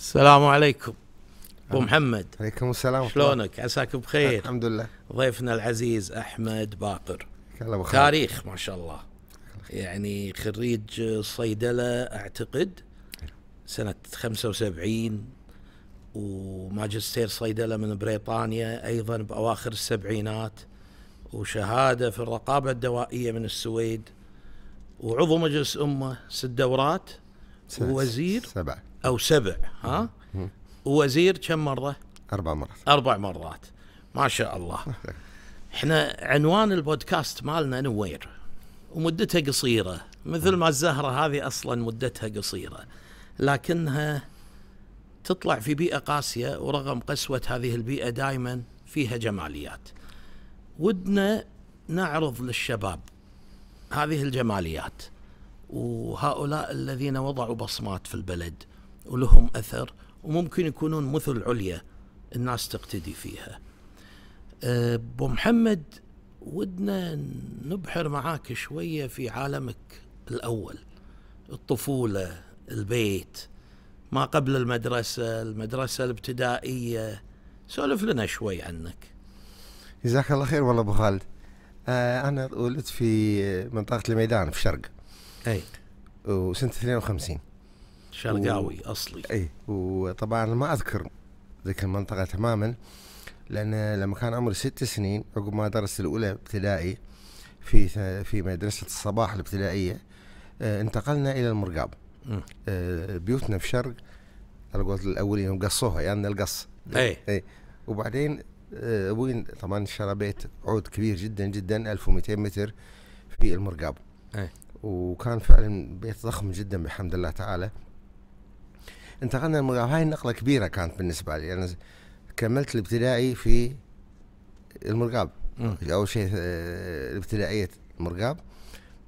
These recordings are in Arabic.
السلام عليكم ابو محمد عليكم السلام شلونك عساك بخير الحمد لله ضيفنا العزيز احمد باقر تاريخ ما شاء الله يعني خريج صيدله اعتقد سنه 75 وماجستير صيدله من بريطانيا ايضا باواخر السبعينات وشهاده في الرقابه الدوائيه من السويد وعضو مجلس امه ست دورات ووزير سبعه او سبع ها ووزير كم مره؟ اربع مرات اربع مرات ما شاء الله احنا عنوان البودكاست مالنا نوير ومدته قصيره مثل ما الزهره هذه اصلا مدتها قصيره لكنها تطلع في بيئه قاسيه ورغم قسوه هذه البيئه دائما فيها جماليات ودنا نعرض للشباب هذه الجماليات وهؤلاء الذين وضعوا بصمات في البلد ولهم أثر وممكن يكونون مثل عليا الناس تقتدي فيها أه، أبو محمد ودنا نبحر معاك شوية في عالمك الأول الطفولة البيت ما قبل المدرسة المدرسة الابتدائية سولف لنا شوي عنك جزاك الله خير والله أبو خالد أه، أنا ولدت في منطقة الميدان في الشرق أي وسنة 52 شرقاوي و... اصلي اي وطبعا ما اذكر ذيك المنطقه تماما لان لما كان عمري ست سنين عقب ما درست الاولى ابتدائي في في مدرسه الصباح الابتدائيه آه انتقلنا الى المرقاب آه بيوتنا في شرق على قولت الاولين قصوها يعني القص اي اي وبعدين آه، ابوي طبعا شرى بيت عود كبير جدا جدا 1200 متر في المرقاب اي وكان فعلا بيت ضخم جدا بحمد الله تعالى انتقلنا هاي نقلة كبيرة كانت بالنسبة لي أنا كملت الابتدائي في المرقاب أول شيء آه، الابتدائية المرقاب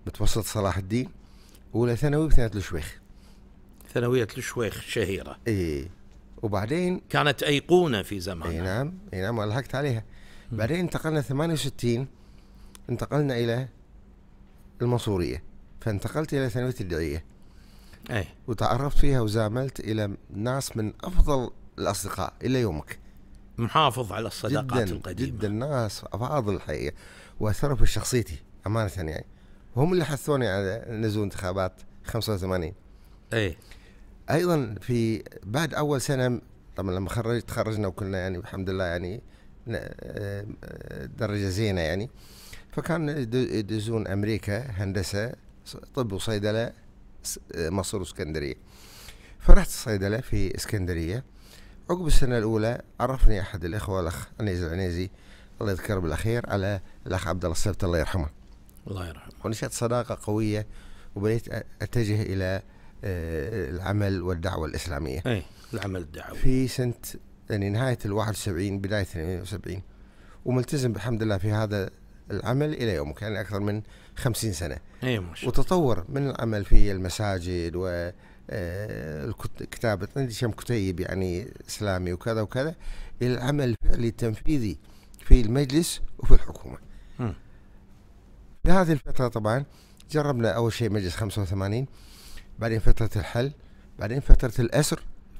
متوسط صلاح الدين أولى ثانوي بثانية الشويخ ثانوية الشويخ شهيرة إي وبعدين كانت أيقونة في زمانها اي نعم اي نعم ولحقت عليها بعدين انتقلنا 68 انتقلنا إلى المنصورية فانتقلت إلى ثانوية الدعية أي. وتعرفت فيها وزاملت الى ناس من افضل الاصدقاء الى يومك محافظ على الصداقات جداً القديمه جدا ناس افاضل الحقيقه واثروا في شخصيتي امانه يعني هم اللي حثوني على نزول انتخابات 85 اي ايضا في بعد اول سنه طبعا لما خرجت تخرجنا وكنا يعني الحمد لله يعني درجه زينه يعني فكان يدزون امريكا هندسه طب وصيدله آه، مصر واسكندريه فرحت الصيدله في اسكندريه عقب السنه الاولى عرفني احد الاخوه الاخ عنيز العنيزي الله يذكره بالخير على الاخ عبد الله السبت الله يرحمه الله يرحمه ونشأت صداقه قويه وبديت اتجه الى آه، العمل والدعوه الاسلاميه اي العمل الدعوي في سنه يعني نهايه ال 71 بدايه 72 وملتزم الحمد لله في هذا العمل إلى يومك يعني أكثر من خمسين سنة أيوة وتطور من العمل في المساجد و آه، كتابة عندي شم كتيب يعني إسلامي وكذا وكذا إلى العمل الفعلي التنفيذي في المجلس وفي الحكومة في هذه الفترة طبعا جربنا أول شيء مجلس 85 بعدين فترة الحل بعدين فترة الأسر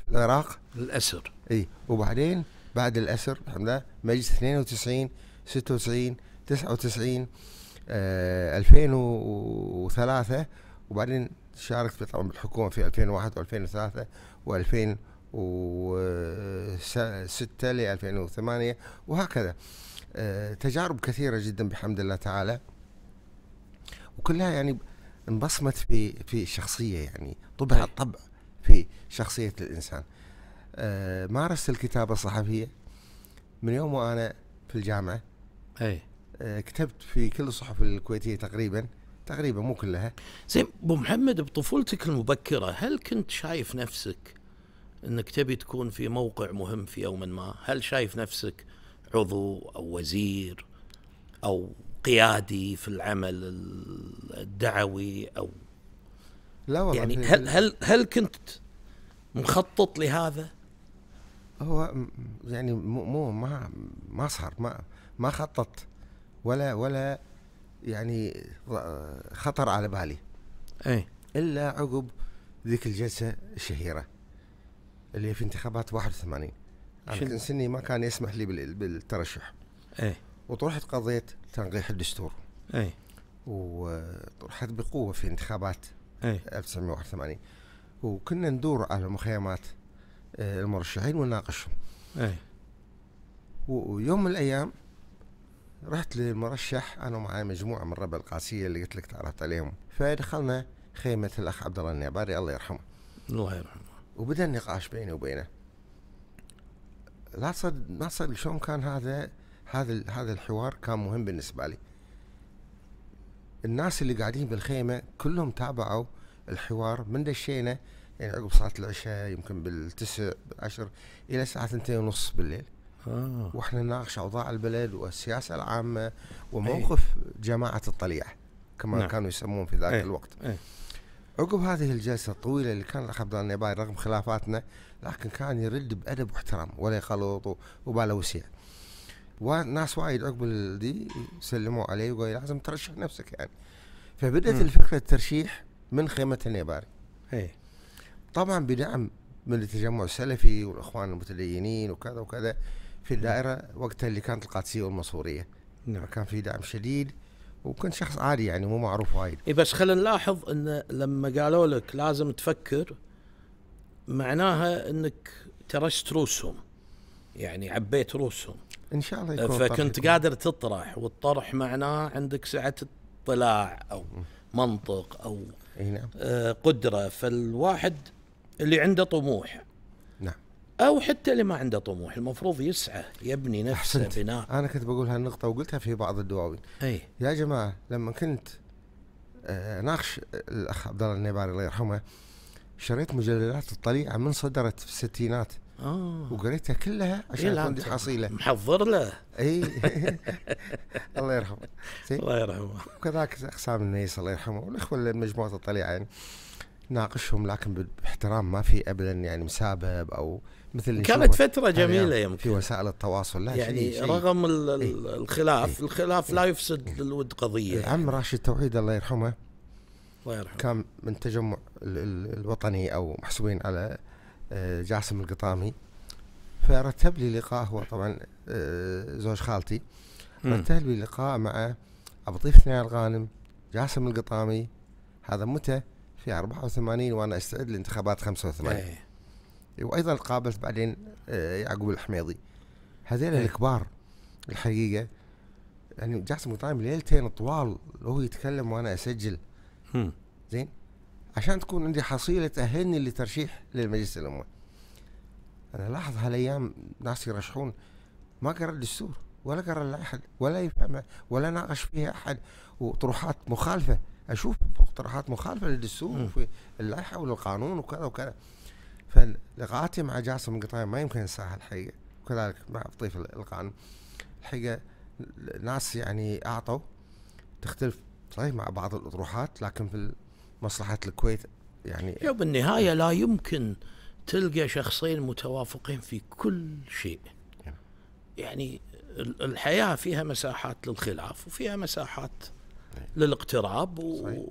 في العراق الأسر اي وبعدين بعد الأسر الحمد لله مجلس 92 96 99 2003 آه، وبعدين شاركت طبعا بالحكومه في 2001 و2003 و2000 و6 ل 2008 وهكذا آه، تجارب كثيره جدا بحمد الله تعالى وكلها يعني انبصمت في في الشخصيه يعني طبع طيب. الطبع في شخصيه الانسان آه، مارست الكتابه الصحفيه من يوم وانا في الجامعه اي آه، كتبت في كل الصحف الكويتيه تقريبا تقريبا مو كلها زين ابو محمد بطفولتك المبكره هل كنت شايف نفسك انك تبي تكون في موقع مهم في يوم ما هل شايف نفسك عضو او وزير او قيادي في العمل الدعوي او لا والله يعني هل هل هل كنت مخطط لهذا؟ هو يعني مو ما ما صار ما ما خططت ولا ولا يعني خطر على بالي اي الا عقب ذيك الجلسه الشهيره اللي في انتخابات 81 انا سني ما كان يسمح لي بالترشح اي وطرحت قضيه تنقيح الدستور اي وطرحت بقوه في انتخابات اي 1981 وكنا ندور على مخيمات آه، المرشحين ونناقشهم اي ويوم من الايام رحت للمرشح انا ومعي مجموعه من الربع القاسيه اللي قلت لك تعرفت عليهم فدخلنا خيمه الاخ عبد الله النعباري الله يرحمه الله يرحمه وبدا النقاش بيني وبينه لا صد ما صد شلون كان هذا هذا هذا الحوار كان مهم بالنسبه لي الناس اللي قاعدين بالخيمه كلهم تابعوا الحوار من دشينا يعني عقب صلاه العشاء يمكن بالتسع بالعشر الى الساعه 2:30 بالليل آه. واحنا نناقش اوضاع البلد والسياسه العامه وموقف أي. جماعه الطليعه كما نعم. كانوا يسمون في ذاك إيه. الوقت أي. عقب هذه الجلسه الطويله اللي كان الاخ النبائي رغم خلافاتنا لكن كان يرد بادب واحترام ولا يخلط وباله وسيع وناس وايد عقب دي سلموا عليه وقالوا لازم ترشح نفسك يعني فبدات الفكره الترشيح من خيمه النيباري اي طبعا بدعم من التجمع السلفي والاخوان المتدينين وكذا وكذا في الدائرة وقتها اللي كانت القادسية والمنصورية نعم كان في دعم شديد وكنت شخص عادي يعني مو معروف وايد اي بس خلينا نلاحظ ان لما قالوا لك لازم تفكر معناها انك ترشت روسهم يعني عبيت روسهم ان شاء الله يكون فكنت يكون. قادر تطرح والطرح معناه عندك سعه اطلاع او منطق او نعم. آه قدره فالواحد اللي عنده طموح او حتى اللي ما عنده طموح المفروض يسعى يبني نفسه أحسنت. بناء انا كنت بقول هالنقطه وقلتها في بعض الدواوين اي يا جماعه لما كنت آه، ناقش الاخ عبد الله النيباري الله يرحمه شريت مجلدات الطليعه من صدرت في الستينات آه. وقريتها كلها عشان إيه عندي حصيله محضر له اي الله يرحمه الله يرحمه وكذلك اقسام النيس الله يرحمه والاخوه مجموعه الطليعه يعني تناقشهم لكن باحترام ما في ابدا يعني مسابب او مثل كانت فتره جميله يعني يمكن في وسائل التواصل لا يعني شيء شيء. رغم إيه؟ الخلاف إيه؟ الخلاف إيه؟ لا يفسد إيه؟ الود قضيه العم إيه. يعني. راشد توحيد الله يرحمه الله يرحمه كان من تجمع ال ال الوطني او محسوبين على آه، جاسم القطامي فرتب لي لقاء هو طبعا آه، زوج خالتي رتب لي لقاء مع ابو طيف الغانم جاسم القطامي هذا متى في 84 وانا استعد لانتخابات 85 أيه. وايضا قابلت بعدين آه، يعقوب الحميضي هذين أيه. الكبار الحقيقه يعني جاسم قطايم ليلتين طوال وهو يتكلم وانا اسجل هم. زين عشان تكون عندي حصيله تاهلني لترشيح للمجلس الاموي انا لاحظ هالايام ناس يرشحون ما قرا الدستور ولا قرا لاحد ولا يفهمه ولا ناقش فيها احد وطروحات مخالفه اشوف مقترحات مخالفه للدستور في اللائحه وللقانون وكذا وكذا فلقاءاتي مع جاسم القطايب ما يمكن انساها الحقيقه وكذلك مع طيف القانون الحقيقه ناس يعني اعطوا تختلف صحيح مع بعض الاطروحات لكن في مصلحه الكويت يعني يا بالنهايه لا يمكن تلقى شخصين متوافقين في كل شيء نعم. يعني الحياه فيها مساحات للخلاف وفيها مساحات للاقتراب و... صحيح.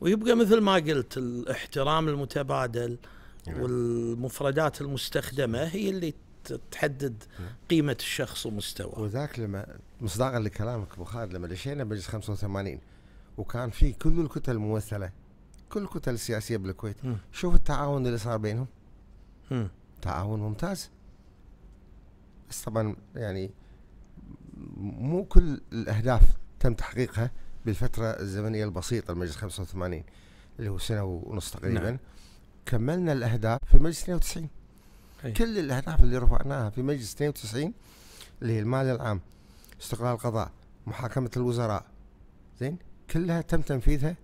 ويبقى مثل ما قلت الاحترام المتبادل نعم. والمفردات المستخدمة هي اللي تحدد نعم. قيمة الشخص ومستواه وذاك لما مصداقا لكلامك ابو خالد لما لشينا مجلس 85 وكان في كل الكتل الممثلة كل الكتل السياسية بالكويت شوف التعاون اللي صار بينهم تعاون ممتاز بس طبعا يعني مو كل الأهداف تم تحقيقها بالفتره الزمنيه البسيطه المجلس 85 اللي هو سنه ونص تقريبا نعم. كملنا الاهداف في مجلس 92 أي. كل الاهداف اللي رفعناها في مجلس 92 اللي هي المال العام استقلال القضاء محاكمه الوزراء زين كلها تم تنفيذها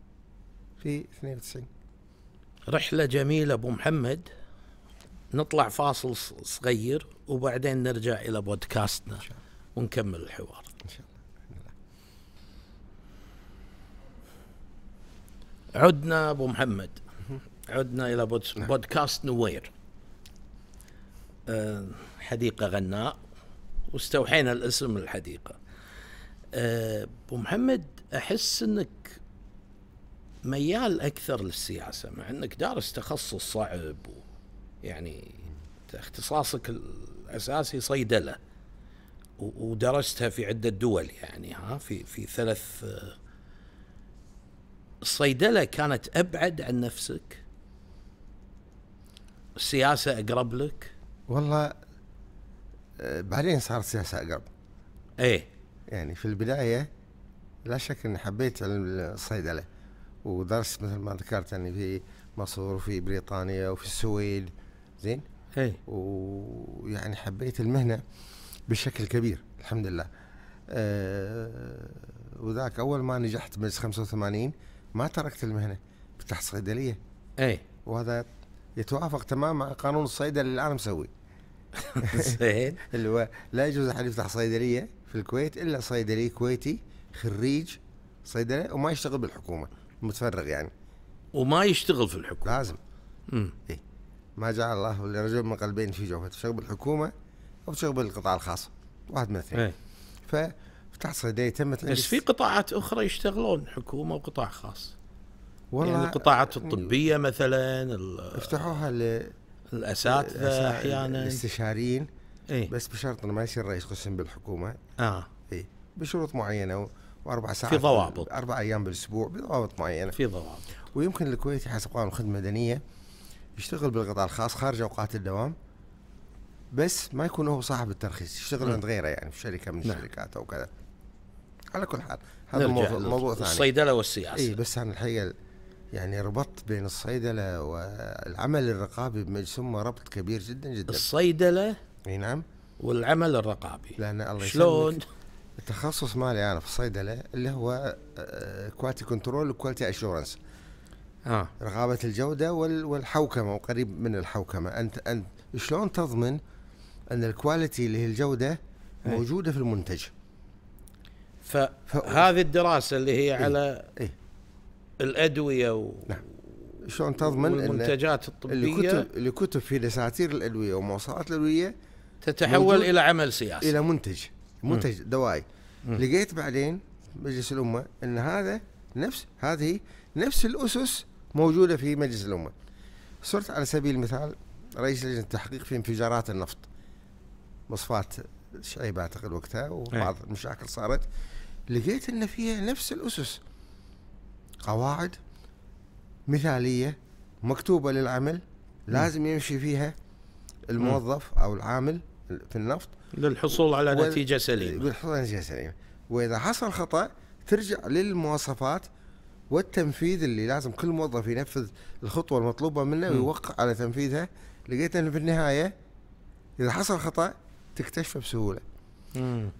في 92 رحله جميله ابو محمد نطلع فاصل صغير وبعدين نرجع الى بودكاستنا ونكمل الحوار ان شاء الله عدنا ابو محمد عدنا الى نعم. بودكاست نوير آه، حديقه غناء واستوحينا الاسم الحديقه آه، ابو محمد احس انك ميال اكثر للسياسه مع انك دارس تخصص صعب يعني اختصاصك الاساسي صيدله ودرستها في عده دول يعني ها في في ثلاث آه، الصيدله كانت ابعد عن نفسك السياسه اقرب لك والله آه، بعدين صار السياسه اقرب ايه يعني في البدايه لا شك اني حبيت علم الصيدله ودرست مثل ما ذكرت اني في مصر وفي بريطانيا وفي السويد زين ايه ويعني حبيت المهنه بشكل كبير الحمد لله أه وذاك اول ما نجحت بس 85 ما تركت المهنه فتحت صيدليه اي وهذا يتوافق تماما مع قانون الصيدله اللي انا مسوي زين اللي هو لا يجوز احد يفتح صيدليه في الكويت الا صيدلي كويتي خريج صيدله وما يشتغل بالحكومه متفرغ يعني وما يشتغل في الحكومه لازم امم إيه؟ ما جعل الله لرجل من قلبين في جوفه تشتغل بالحكومه او تشتغل بالقطاع الخاص واحد من الاثنين ف قطاع تمت بس في قطاعات اخرى يشتغلون حكومه وقطاع خاص يعني والله يعني القطاعات الطبيه مثلا افتحوها للاساتذه احيانا الاستشاريين إيه؟ بس بشرط انه ما يصير رئيس قسم بالحكومه اه اي بشروط معينه واربع ساعات في ضوابط اربع ايام بالاسبوع بضوابط معينه في ضوابط ويمكن الكويتي حسب قانون الخدمه المدنيه يشتغل بالقطاع الخاص خارج اوقات الدوام بس ما يكون هو صاحب الترخيص يشتغل نعم. عند غيره يعني في شركه من نعم. الشركات او كذا على كل حال هذا موضوع, موضوع ثاني الصيدله والسياسه اي بس انا الحقيقه يعني ربطت بين الصيدله والعمل الرقابي بمجلس ربط كبير جدا جدا الصيدله اي نعم والعمل الرقابي لان الله شلون التخصص مالي انا في الصيدله اللي هو كواليتي كنترول وكواليتي اشورنس آه. رقابه الجوده والحوكمه وقريب من الحوكمه انت انت شلون تضمن ان الكواليتي اللي هي الجوده إيه. موجوده في المنتج فهذه الدراسه اللي هي إيه؟ على إيه؟ الادويه و نعم. شلون تضمن المنتجات الطبيه اللي كتب اللي كتب في دساتير الادويه ومواصفات الادويه تتحول الى عمل سياسي الى منتج منتج دوائي لقيت بعدين مجلس الامه ان هذا نفس هذه نفس الاسس موجوده في مجلس الامه صرت على سبيل المثال رئيس لجنه التحقيق في انفجارات النفط مصفات شعيب اعتقد وقتها وبعض إيه. المشاكل صارت لقيت ان فيها نفس الاسس قواعد مثاليه مكتوبه للعمل لازم يمشي فيها الموظف او العامل في النفط للحصول على نتيجه سليمه للحصول على نتيجه سليمه واذا حصل خطا ترجع للمواصفات والتنفيذ اللي لازم كل موظف ينفذ الخطوه المطلوبه منه ويوقع على تنفيذها لقيت انه في النهايه اذا حصل خطا تكتشفه بسهوله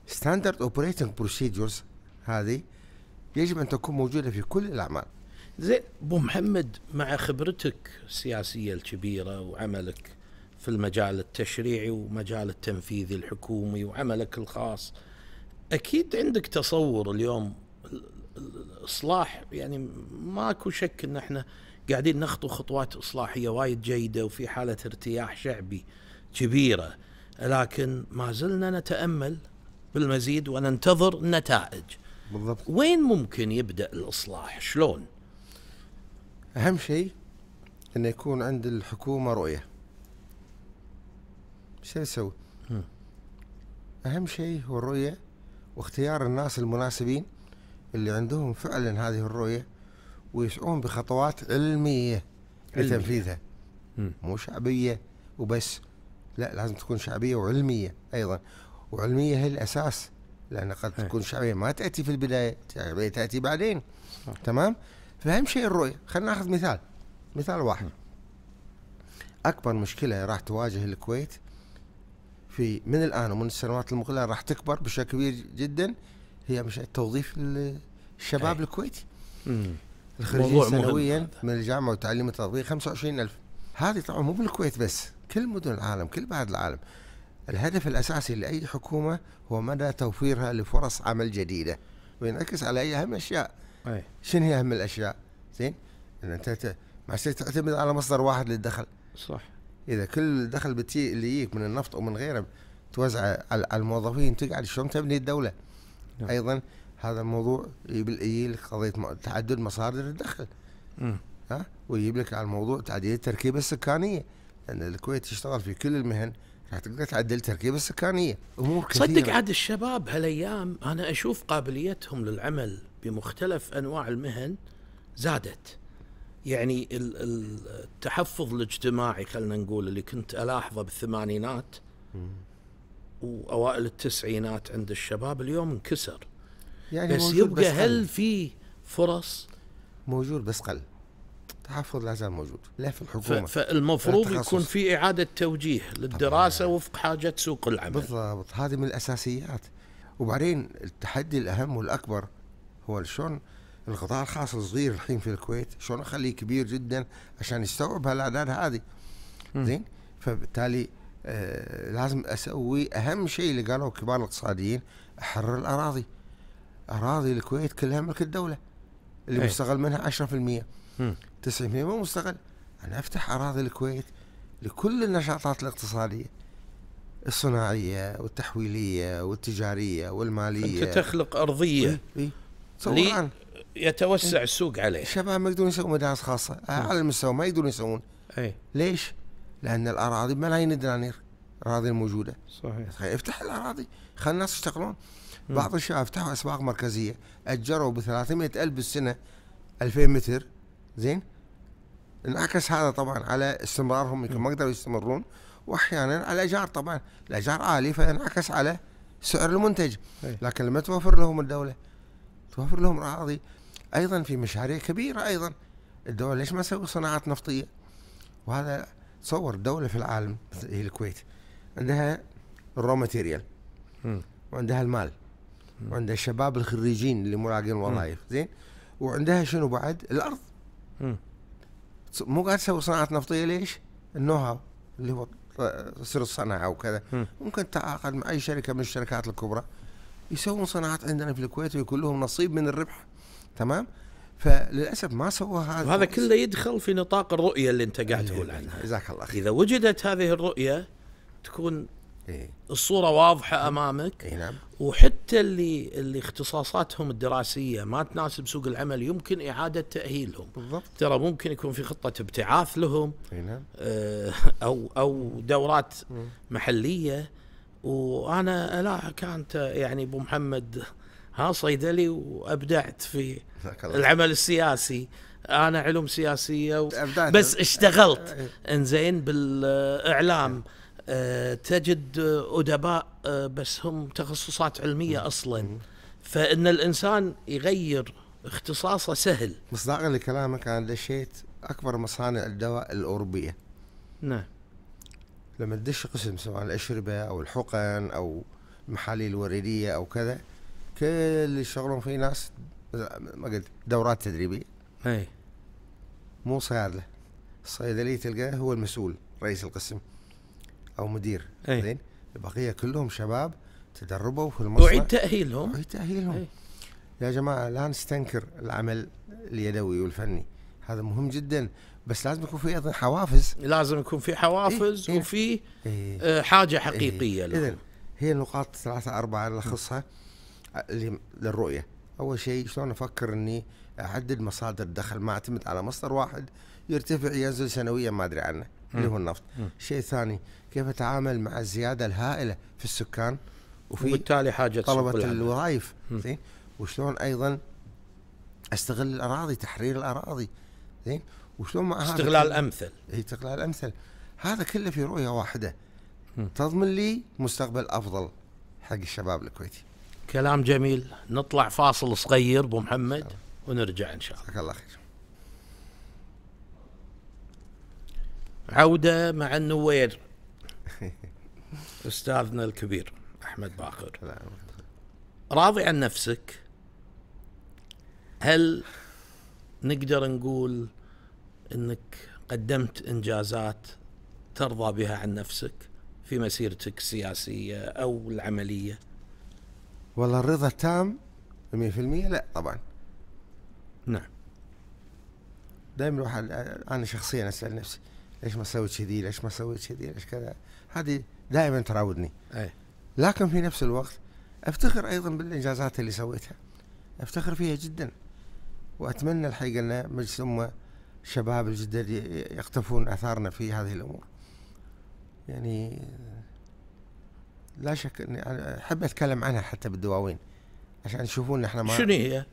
ستاندرد اوبريتنج بروسيدجرز هذه يجب أن تكون موجودة في كل الأعمال زين أبو محمد مع خبرتك السياسية الكبيرة وعملك في المجال التشريعي ومجال التنفيذي الحكومي وعملك الخاص أكيد عندك تصور اليوم الإصلاح يعني ماكو شك أن احنا قاعدين نخطو خطوات إصلاحية وايد جيدة وفي حالة ارتياح شعبي كبيرة لكن ما زلنا نتأمل بالمزيد وننتظر النتائج بالضبط وين ممكن يبدا الاصلاح شلون اهم شيء انه يكون عند الحكومه رؤيه شو تسوي اهم شيء هو الرؤيه واختيار الناس المناسبين اللي عندهم فعلا هذه الرؤيه ويسعون بخطوات علميه لتنفيذها مو شعبيه وبس لا لازم تكون شعبيه وعلميه ايضا وعلميه هي الاساس لان قد إيه. تكون شعبيه ما تاتي في البدايه شعبيه تاتي بعدين صح. آه. تمام فاهم شيء الرؤيه خلينا ناخذ مثال مثال واحد اكبر مشكله راح تواجه الكويت في من الان ومن السنوات المقبله راح تكبر بشكل كبير جدا هي مش توظيف الشباب إيه. الكويتي الخريجين سنويا من الجامعه والتعليم التطبيقي 25000 هذه طبعا مو بالكويت بس كل مدن العالم كل بلاد العالم الهدف الأساسي لأي حكومة هو مدى توفيرها لفرص عمل جديدة وينعكس على أي أهم أشياء أي. شنو هي أهم الأشياء زين إن أنت ما تعتمد على مصدر واحد للدخل صح إذا كل الدخل بتي اللي يجيك من النفط ومن غيره توزعه على الموظفين تقعد شلون تبني الدولة نعم. أيضا هذا الموضوع يجيب لك قضية تعدد مصادر الدخل م. ها ويجيب لك على الموضوع تعديل التركيبة السكانية لأن الكويت تشتغل في كل المهن تقدر تعدل تركيبه السكانيه امور كثيره صدق عاد الشباب هالايام انا اشوف قابليتهم للعمل بمختلف انواع المهن زادت يعني التحفظ الاجتماعي خلينا نقول اللي كنت الاحظه بالثمانينات واوائل التسعينات عند الشباب اليوم انكسر يعني بس يبقى بس هل في فرص موجود بس قل التحفظ لا زال موجود لا في الحكومه فالمفروض يكون في اعاده توجيه للدراسه طبعا. وفق حاجه سوق العمل بالضبط هذه من الاساسيات وبعدين التحدي الاهم والاكبر هو شلون القطاع الخاص الصغير الحين في الكويت شلون اخليه كبير جدا عشان يستوعب هالاعداد هذه زين فبالتالي آه لازم اسوي اهم شيء اللي قالوه كبار الاقتصاديين احرر الاراضي اراضي الكويت كلها ملك الدوله اللي إيه. مستغل منها 10% 90% مو مستقل انا افتح اراضي الكويت لكل النشاطات الاقتصاديه الصناعيه والتحويليه والتجاريه والماليه انت تخلق ارضيه إيه؟ إيه؟ يتوسع السوق عليه الشباب ما يقدرون يسوون مدارس خاصه آه، م. على المستوى ما يقدرون يسوون اي ليش؟ لان الاراضي بملايين الدنانير الاراضي الموجوده صحيح افتح الاراضي خلي الناس يشتغلون بعض الشباب فتحوا اسواق مركزيه اجروا ب 300 الف بالسنه 2000 متر زين انعكس هذا طبعا على استمرارهم يمكن ما قدروا يستمرون واحيانا على الايجار طبعا الايجار عالي فينعكس على سعر المنتج إيه. لكن لما توفر لهم الدوله توفر لهم اراضي ايضا في مشاريع كبيره ايضا الدوله ليش ما تسوي صناعات نفطيه؟ وهذا تصور دوله في العالم هي الكويت عندها الرو ماتيريال وعندها المال وعندها الشباب الخريجين اللي مراقين وظائف زين وعندها شنو بعد؟ الارض مو قاعد تسوي صناعه نفطيه ليش؟ النو هاو اللي هو سر الصناعه وكذا ممكن تتعاقد مع اي شركه من الشركات الكبرى يسوون صناعات عندنا في الكويت ويكون لهم نصيب من الربح تمام؟ فللاسف ما سوى هذا وهذا كله يدخل في نطاق الرؤيه اللي انت قاعد تقول إيه، عنها جزاك الله خير اذا وجدت هذه الرؤيه تكون إيه؟ الصوره واضحه امامك إيه نعم. وحتى اللي اللي اختصاصاتهم الدراسيه ما تناسب سوق العمل يمكن اعاده تاهيلهم بالضبط ترى ممكن يكون في خطه ابتعاث لهم إيه نعم. آه او او دورات مم. محليه وانا لا كانت يعني ابو محمد ها صيدلي وابدعت في العمل السياسي انا علوم سياسيه و... بس اشتغلت إيه. انزين بالاعلام إيه. آه، تجد ادباء آه، بس هم تخصصات علميه اصلا فان الانسان يغير اختصاصه سهل مصداقا لكلامك انا دشيت اكبر مصانع الدواء الاوروبيه نعم لما تدش قسم سواء الاشربه او الحقن او المحاليل الوريديه او كذا كل اللي يشتغلون فيه ناس ما قلت دورات تدريبيه اي مو صيادله الصيدلي تلقاه هو المسؤول رئيس القسم او مدير أي. زين البقيه كلهم شباب تدربوا في المصنع اعيد تاهيلهم اعيد تاهيلهم إيه. يا جماعه لا نستنكر العمل اليدوي والفني هذا مهم جدا بس لازم يكون في ايضا حوافز لازم يكون في حوافز إيه؟, إيه. وفي إيه؟ آه، حاجه حقيقيه إيه؟ اذا هي النقاط ثلاثه اربعه الخصها آه، للرؤيه اول شيء شلون افكر اني اعدد مصادر دخل ما اعتمد على مصدر واحد يرتفع ينزل سنويا ما ادري عنه اللي هو النفط شيء ثاني كيف اتعامل مع الزياده الهائله في السكان وفي وبالتالي حاجه طلبه الوظائف زين وشلون ايضا استغل الاراضي تحرير الاراضي زين وشلون مع استغلال امثل اي استغلال امثل هذا كله في رؤيه واحده تضمن لي مستقبل افضل حق الشباب الكويتي كلام جميل نطلع فاصل صغير ابو محمد ونرجع ان شاء الله جزاك الله خير عوده مع النوير استاذنا الكبير احمد باقر راضي عن نفسك هل نقدر نقول انك قدمت انجازات ترضى بها عن نفسك في مسيرتك السياسيه او العمليه؟ والله الرضا التام 100% لا طبعا نعم دائما الواحد انا شخصيا اسال نفسي ليش ما سويت كذي ليش ما سويت كذي ليش كذا هذه دائما تراودني أي. لكن في نفس الوقت افتخر ايضا بالانجازات اللي سويتها افتخر فيها جدا واتمنى الحقيقه ان مجلس الامه الشباب الجدد يقتفون اثارنا في هذه الامور يعني لا شك اني احب اتكلم عنها حتى بالدواوين عشان يشوفون احنا ما شنو هي؟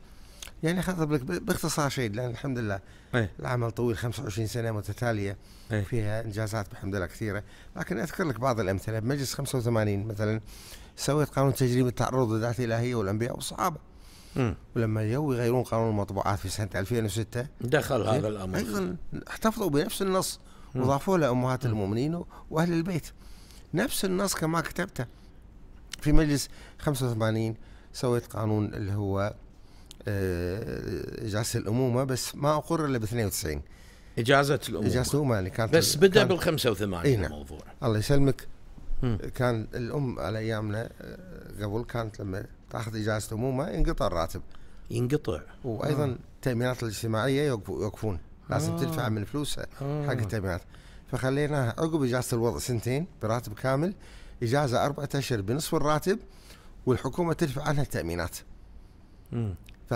يعني خاطب لك باختصار شيء لان الحمد لله أيه؟ العمل طويل 25 سنه متتاليه أيه؟ فيها انجازات بحمد الله كثيره لكن اذكر لك بعض الامثله بمجلس 85 مثلا سويت قانون تجريم التعرض للذات الالهيه والانبياء والصحابه ولما جو يغيرون قانون المطبوعات في سنه 2006 دخل إيه، هذا الامر ايضا احتفظوا بنفس النص وضافوه لامهات المؤمنين واهل البيت نفس النص كما كتبته في مجلس 85 سويت قانون اللي هو آه، اجازه الامومه بس ما اقر الا ب 92 اجازه الامومه اجازه الامومه يعني كانت بس بدا بال 85 إيه نعم. الموضوع الله يسلمك كان الام على ايامنا آه، قبل كانت لما تاخذ اجازه امومه ينقطع الراتب ينقطع وايضا التامينات الاجتماعيه يوقفون لازم آه. تدفع من فلوسها آه. حق التامينات فخليناها عقب اجازه الوضع سنتين براتب كامل اجازه اربعة اشهر بنصف الراتب والحكومه تدفع عنها التامينات.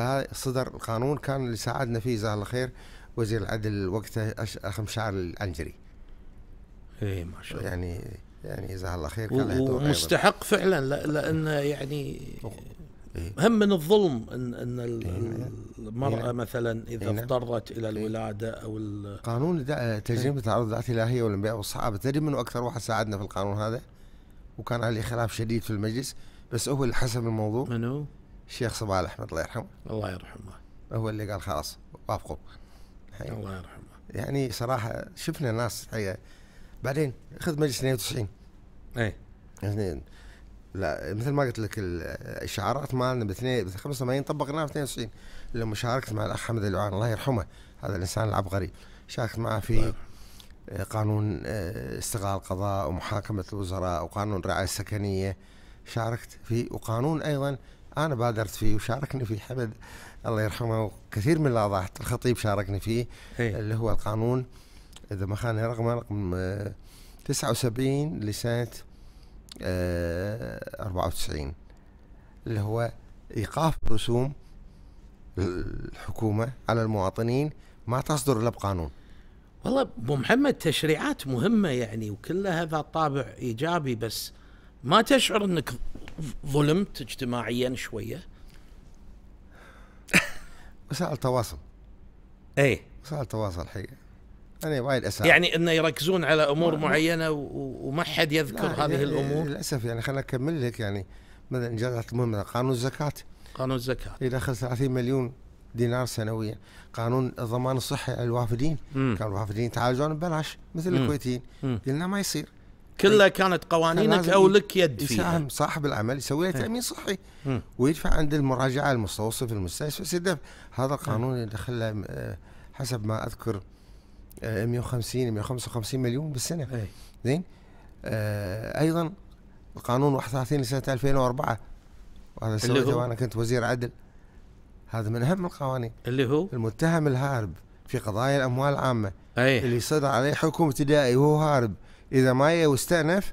فصدر القانون كان اللي ساعدنا فيه جزاه الله خير وزير العدل وقتها اخ مشعل العنجري ايه ما شاء الله يعني يعني جزاه الله خير كان له دور ومستحق فعلا لان يعني إيه. هم من الظلم ان ان إيه، نعم. المراه إيه، نعم. مثلا اذا نعم. اضطرت الى الولاده او قانون تجربه العرض ذات الالهيه والانبياء والصحابه تدري منه اكثر واحد ساعدنا في القانون هذا وكان عليه خلاف شديد في المجلس بس هو اللي حسم الموضوع منو؟ الشيخ صباح احمد الله يرحمه الله يرحمه هو اللي قال خلاص وافقوا الله يرحمه يعني صراحه شفنا ناس حقيقة بعدين خذ مجلس 92 اي اثنين لا مثل ما قلت لك الاشعارات مالنا ب 85 طبقناها ب 92 لما شاركت مع الاخ حمد العوان الله يرحمه هذا الانسان العبقري شاركت معه في قانون آه، استغلال القضاء ومحاكمه الوزراء وقانون الرعايه السكنيه شاركت في وقانون ايضا انا بادرت فيه وشاركني فيه حمد الله يرحمه وكثير من الاوضاعات الخطيب شاركني فيه هي. إيه. اللي هو القانون اذا ما خاني رقمه رقم 79 آه، لسنه 94 آه، اللي هو ايقاف رسوم الحكومه على المواطنين ما تصدر الا بقانون والله ابو محمد تشريعات مهمه يعني وكلها هذا طابع ايجابي بس ما تشعر انك ظلمت اجتماعيا شويه؟ وسائل التواصل اي وسائل التواصل الحقيقه انا وايد اسال يعني انه يركزون على امور ما معينه وما حد يذكر هذه يعني الامور للاسف يعني خليني اكمل لك يعني مثلا انجازات مهمه قانون الزكاه قانون الزكاه يدخل 30 مليون دينار سنويا قانون الضمان الصحي على الوافدين كانوا الوافدين يتعالجون ببلاش مثل الكويتيين قلنا ما يصير كلها كانت قوانينك او لك يد فيها صاحب العمل يسوي له إيه. تامين صحي ويدفع عند المراجعه المستوصف المستشفى سيدفع هذا القانون إيه. اللي دخل آه، حسب ما اذكر 150 آه، 155 مليون بالسنه إيه. زين آه، ايضا القانون 31 لسنه 2004 وهذا سويته وانا كنت وزير عدل هذا من اهم القوانين اللي هو المتهم الهارب في قضايا الاموال العامه أيه. اللي صدر عليه حكم ابتدائي وهو هارب إذا ما واستأنف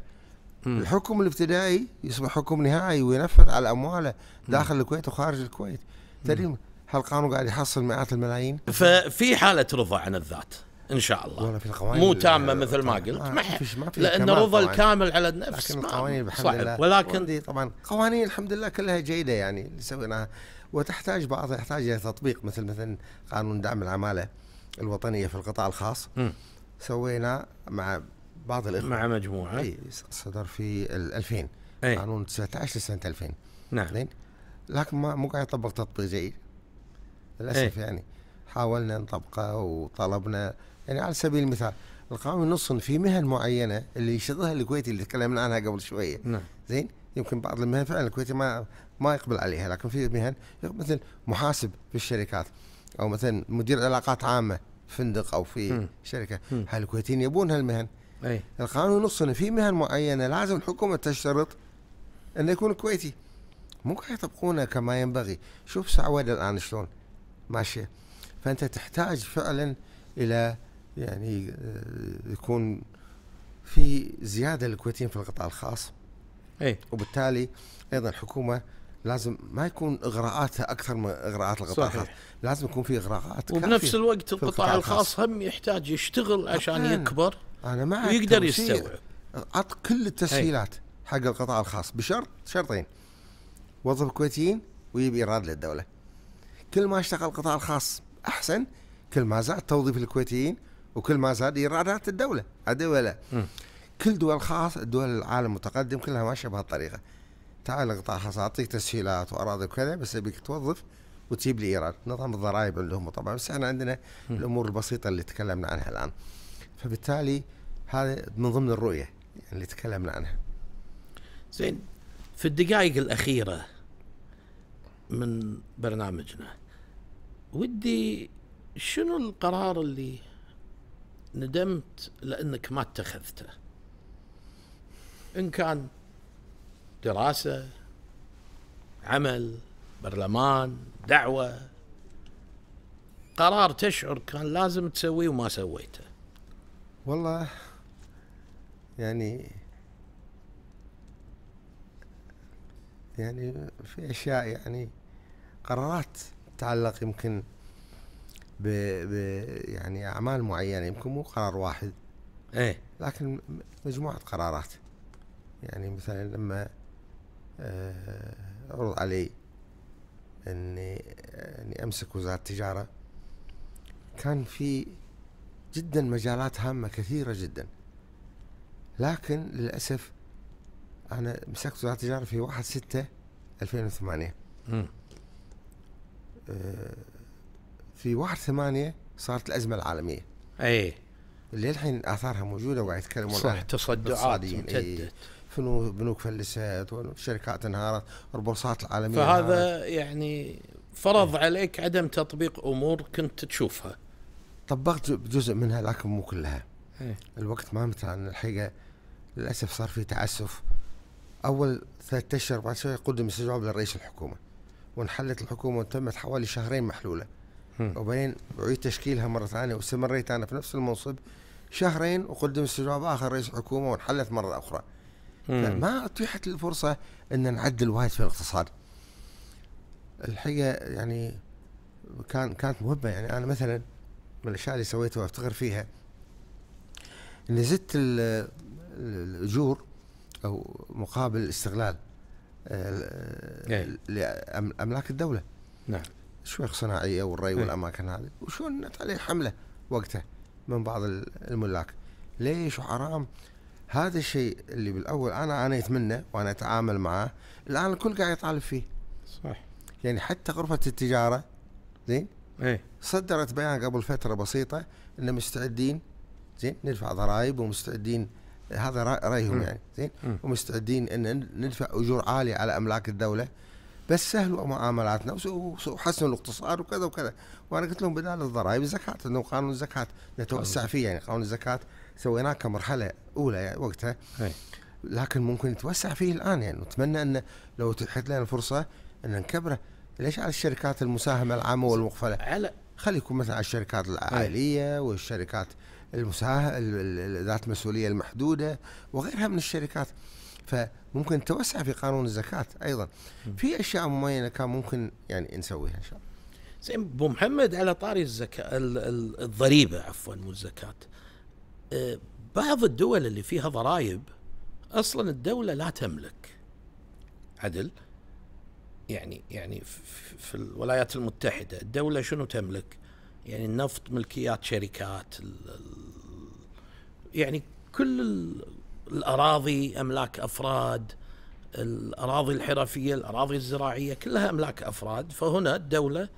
الحكم الابتدائي يصبح حكم نهائي وينفذ على أمواله داخل الكويت وخارج الكويت تدري هل القانون قاعد يحصل مئات الملايين ففي حالة رضا عن الذات ان شاء الله في القوانين مو تامه آه، مثل ما قلت آه، ما, فيش ما في لان الرضا الكامل على النفس لكن القوانين الحمد لله ولكن طبعا قوانين الحمد لله كلها جيده يعني اللي سويناها وتحتاج بعضها يحتاج الى تطبيق مثل مثلا قانون دعم العماله الوطنيه في القطاع الخاص سويناه سوينا مع بعض الاخوه مع مجموعه اي صدر في 2000 أي. قانون 19 لسنه 2000 نعم لكن ما مو قاعد يطبق تطبيق جيد للاسف أي. يعني حاولنا نطبقه وطلبنا يعني على سبيل المثال القانون ينص في مهن معينه اللي يشغلها الكويتي اللي تكلمنا عنها قبل شويه نعم زين يمكن بعض المهن فعلا الكويتي ما ما يقبل عليها لكن في مهن مثل محاسب في الشركات او مثلا مدير علاقات عامه فندق او في م. شركه الكويتيين يبون هالمهن أي. القانون ينص ان في مهن معينه لازم الحكومه تشترط انه يكون كويتي مو قاعد يطبقونه كما ينبغي شوف سعوده الان شلون ماشيه فانت تحتاج فعلا الى يعني آه، يكون في زياده للكويتيين في القطاع الخاص اي وبالتالي ايضا الحكومه لازم ما يكون اغراءاتها اكثر من اغراءات القطاع الخاص لازم يكون في اغراءات وبنفس الوقت القطاع الخاص, الخاص هم يحتاج يشتغل عشان يكبر انا معك ويقدر يستوعب عط كل التسهيلات حق القطاع الخاص بشرط شرطين وظف كويتيين ويبي ايراد للدوله كل ما اشتغل القطاع الخاص احسن كل ما زاد توظيف الكويتيين وكل ما زاد ايرادات الدوله الدوله كل دول خاص دول العالم المتقدم كلها ماشيه بهالطريقه تعال القطاع الخاص اعطيك تسهيلات واراضي وكذا بس ابيك توظف وتجيب لي ايراد نظام الضرائب عندهم طبعا بس احنا عندنا الامور البسيطه اللي تكلمنا عنها الان فبالتالي هذا من ضمن الرؤية اللي تكلمنا عنها زين في الدقائق الأخيرة من برنامجنا ودي شنو القرار اللي ندمت لأنك ما اتخذته إن كان دراسة عمل برلمان دعوة قرار تشعر كان لازم تسويه وما سويته والله يعني يعني في اشياء يعني قرارات تتعلق يمكن ب, ب يعني اعمال معينه يمكن مو قرار واحد ايه لكن مجموعه قرارات يعني مثلا لما عرض آه، علي اني اني امسك وزاره التجاره كان في جدا مجالات هامه كثيره جدا لكن للأسف أنا مسكت وزارة التجارة في 1 6 2008 اه في 1 8 صارت الأزمة العالميه اي اللي الحين آثارها موجودة وقاعد يتكلمون صح تصدعات امتدت إيه. بنوك فلست والشركات انهارت والبورصات العالمية فهذا يعني فرض عليك عدم تطبيق امور كنت تشوفها طبقت جزء منها لكن مو كلها أيه. الوقت ما مثل الحقيقه للاسف صار في تعسف اول ثلاثة اشهر بعد شوي قدم استجواب لرئيس الحكومه وانحلت الحكومه وتمت حوالي شهرين محلوله هم. وبعدين اعيد تشكيلها مره ثانيه واستمريت انا في نفس المنصب شهرين وقدم استجواب اخر رئيس حكومه وانحلت مره اخرى ما اتيحت الفرصه ان نعدل وايد في الاقتصاد الحقيقه يعني كان كانت مهمه يعني انا مثلا من الاشياء اللي سويتها وافتخر فيها اني زدت الاجور او مقابل الاستغلال آه، إيه. لاملاك الدوله نعم شوي صناعيه والري إيه. والاماكن هذه وشلون عليه حمله وقتها من بعض الملاك ليش وحرام هذا الشيء اللي بالاول انا عانيت منه وانا اتعامل معاه الان الكل قاعد يطالب فيه صح يعني حتى غرفه التجاره زين ايه صدرت بيان قبل فتره بسيطه ان مستعدين زين ندفع ضرائب ومستعدين هذا رايهم يعني زين ومستعدين ان ندفع اجور عاليه على املاك الدوله بس سهلوا معاملاتنا وحسنوا الاقتصاد وكذا وكذا وانا قلت لهم بدال الضرائب الزكاه انه قانون الزكاه نتوسع فيه يعني قانون الزكاه سويناه كمرحله اولى يعني وقتها لكن ممكن نتوسع فيه الان يعني نتمنى انه لو تحت لنا الفرصه ان نكبره ليش على الشركات المساهمه العامه والمقفله؟ على خلي يكون مثلا على الشركات العائليه والشركات ذات المسؤوليه المحدوده وغيرها من الشركات فممكن توسع في قانون الزكاه ايضا في اشياء معينه كان ممكن يعني نسويها ان شاء الله زين ابو محمد على طاري الزكاه الضريبه عفوا مو الزكاه أه، بعض الدول اللي فيها ضرائب اصلا الدوله لا تملك عدل يعني يعني في الولايات المتحده الدوله شنو تملك؟ يعني النفط ملكيات شركات الـ يعني كل الاراضي املاك افراد الاراضي الحرفيه الاراضي الزراعيه كلها املاك افراد فهنا الدوله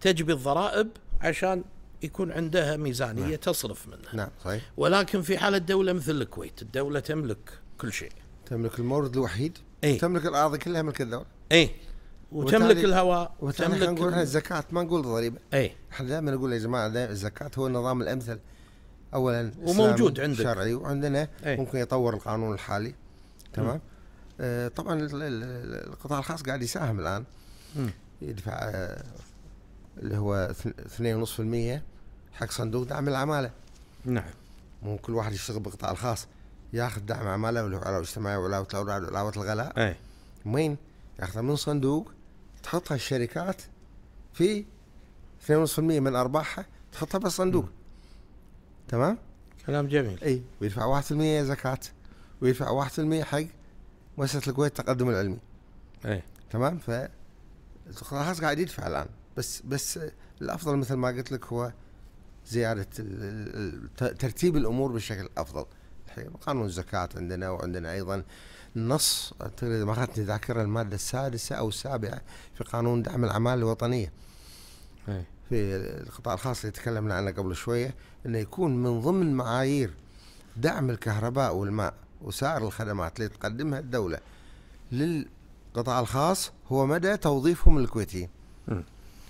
تجبي الضرائب عشان يكون عندها ميزانيه نعم. تصرف منها نعم صحيح ولكن في حاله دوله مثل الكويت الدوله تملك كل شيء تملك المورد الوحيد ايه؟ تملك الاراضي كلها ملك الدوله اي وتملك الهواء وتملك نقول احنا الزكاة ما نقول ضريبة اي احنا دائما نقول يا جماعة الزكاة هو النظام الأمثل أولا وموجود عندك شرعي وعندنا أي. ممكن يطور القانون الحالي تمام آه طبعا القطاع الخاص قاعد يساهم الآن م. يدفع آه اللي هو 2.5% حق صندوق دعم العمالة نعم مو كل واحد يشتغل بالقطاع الخاص ياخذ دعم عماله هو علاوه اجتماعيه وعلاوه الاوراد وعلاوه الغلاء اي وين؟ ياخذها من صندوق تحطها الشركات في 2.5% من ارباحها تحطها بالصندوق تمام؟ كلام جميل اي ويدفع 1% زكاه ويدفع 1% حق مؤسسه الكويت التقدم العلمي اي تمام ف خلاص قاعد يدفع الان بس بس الافضل مثل ما قلت لك هو زياده ترتيب الامور بشكل افضل الحين قانون الزكاة عندنا وعندنا أيضا نص ما أخذتني ذاكرة المادة السادسة أو السابعة في قانون دعم الأعمال الوطنية إيه. في القطاع الخاص اللي تكلمنا عنه قبل شوية أنه يكون من ضمن معايير دعم الكهرباء والماء وسائر الخدمات اللي تقدمها الدولة للقطاع الخاص هو مدى توظيفهم الكويتيين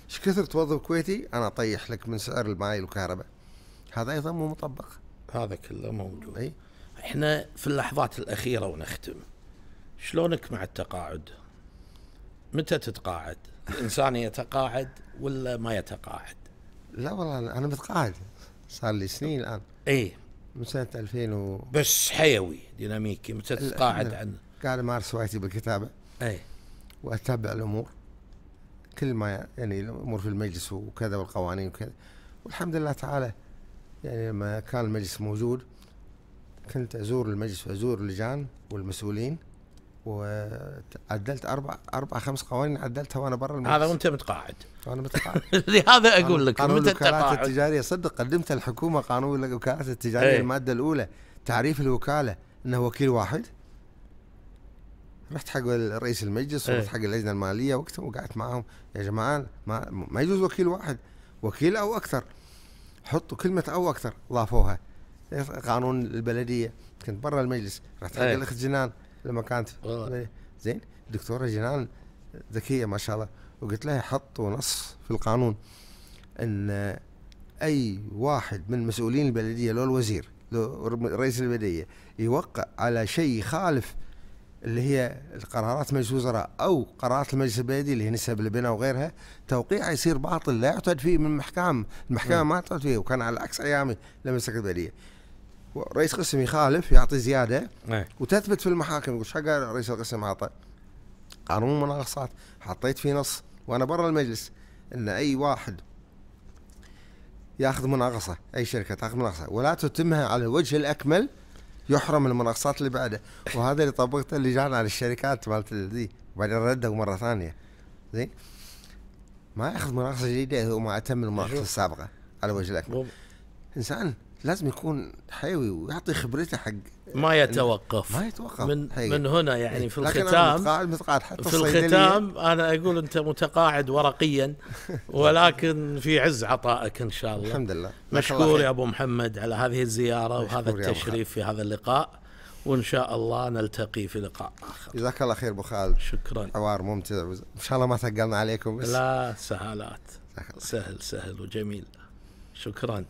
ايش كثر توظف كويتي انا اطيح لك من سعر الماي والكهرباء هذا ايضا مو مطبق هذا كله موجود اي احنا في اللحظات الاخيره ونختم شلونك مع التقاعد متى تتقاعد الانسان يتقاعد ولا ما يتقاعد لا والله انا متقاعد صار لي سنين الان اي من سنه 2000 و... بس حيوي ديناميكي متى تتقاعد عنه قاعد امارس هوايتي بالكتابه اي واتابع الامور كل ما يعني الامور في المجلس وكذا والقوانين وكذا والحمد لله تعالى يعني لما كان المجلس موجود كنت ازور المجلس وازور اللجان والمسؤولين وعدلت اربع اربع خمس قوانين عدلتها وانا برا المجلس هذا وانت متقاعد وانا متقاعد لهذا اقول لك قانون الوكالات التجاريه صدق قدمت الحكومه قانون الوكالات التجاريه إيه. الماده الاولى تعريف الوكاله انه وكيل واحد رحت حق رئيس المجلس إيه. ورحت حق اللجنه الماليه وقتها وقعدت معاهم يا جماعه ما, ما يجوز وكيل واحد وكيل او اكثر حطوا كلمه او اكثر ضافوها قانون البلديه كنت برا المجلس رحت حق إيه. الاخت جنان لما كانت إيه. زين الدكتوره جنان ذكيه ما شاء الله وقلت لها حطوا نص في القانون ان اي واحد من مسؤولين البلديه لو الوزير لو رئيس البلديه يوقع على شيء يخالف اللي هي القرارات مجلس الوزراء او قرارات المجلس البلدي اللي هي نسب البناء وغيرها توقيع يصير باطل لا يعتد فيه من المحكام المحكمه ما تعتد فيه وكان على العكس ايامي لما سكت البلديه رئيس قسم يخالف يعطي زياده إيه. وتثبت في المحاكم يقول شو قال رئيس القسم عطى قانون المناقصات حطيت فيه نص وانا برا المجلس ان اي واحد ياخذ مناقصه اي شركه تاخذ مناقصه ولا تتمها على الوجه الاكمل يحرم المناقصات اللي بعده وهذا اللي طبقته اللجان على الشركات مالت ذي وبعدين ردوا مره ثانيه زين ما ياخذ مناقصه جديده اذا ما اتم المناقصه السابقه على وجه الاكمل انسان لازم يكون حيوي ويعطي خبرته حق ما يتوقف ما يتوقف من حقيقة. من هنا يعني إيه. في الختام أنا متقاعد متقاعد حتى في الختام انا اقول انت متقاعد ورقيا ولكن في عز عطائك ان شاء الله الحمد لله مشكور يا ابو محمد على هذه الزياره وهذا التشريف في هذا اللقاء وان شاء الله نلتقي في لقاء اخر جزاك الله خير ابو خالد شكرا حوار ممتع ان شاء الله ما ثقلنا عليكم بس لا سهالات سهل سهل وجميل شكرا